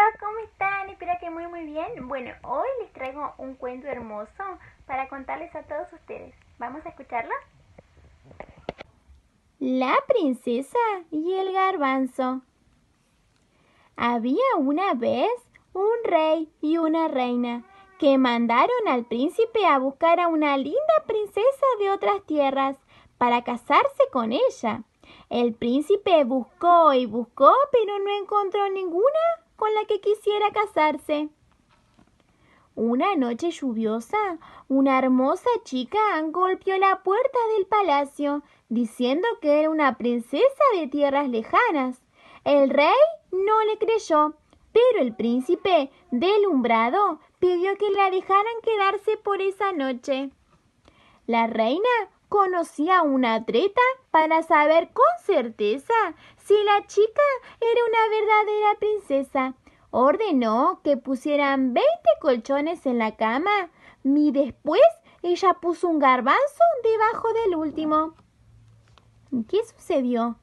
Hola, ¿cómo están? Espero que muy muy bien. Bueno, hoy les traigo un cuento hermoso para contarles a todos ustedes. ¿Vamos a escucharlo? La princesa y el garbanzo. Había una vez un rey y una reina que mandaron al príncipe a buscar a una linda princesa de otras tierras para casarse con ella. El príncipe buscó y buscó, pero no encontró ninguna con la que quisiera casarse. Una noche lluviosa, una hermosa chica golpeó la puerta del palacio, diciendo que era una princesa de tierras lejanas. El rey no le creyó, pero el príncipe, delumbrado, pidió que la dejaran quedarse por esa noche. La reina conocía una treta para saber con certeza si la chica era una verdadera princesa. Ordenó que pusieran veinte colchones en la cama y después ella puso un garbanzo debajo del último. ¿Qué sucedió?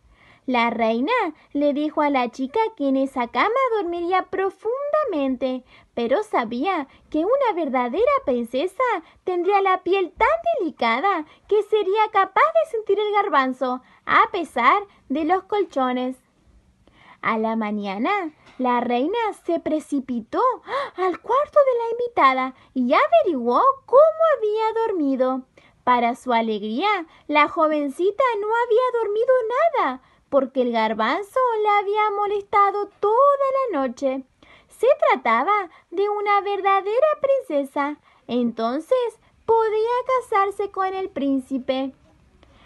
La reina le dijo a la chica que en esa cama dormiría profundamente, pero sabía que una verdadera princesa tendría la piel tan delicada que sería capaz de sentir el garbanzo, a pesar de los colchones. A la mañana, la reina se precipitó al cuarto de la invitada y averiguó cómo había dormido. Para su alegría, la jovencita no había dormido nada, porque el garbanzo la había molestado toda la noche. Se trataba de una verdadera princesa, entonces podía casarse con el príncipe.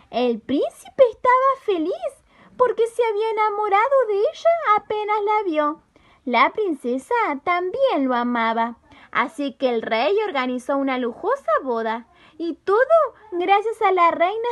El príncipe estaba feliz porque se había enamorado de ella apenas la vio. La princesa también lo amaba, así que el rey organizó una lujosa boda, y todo gracias a la reina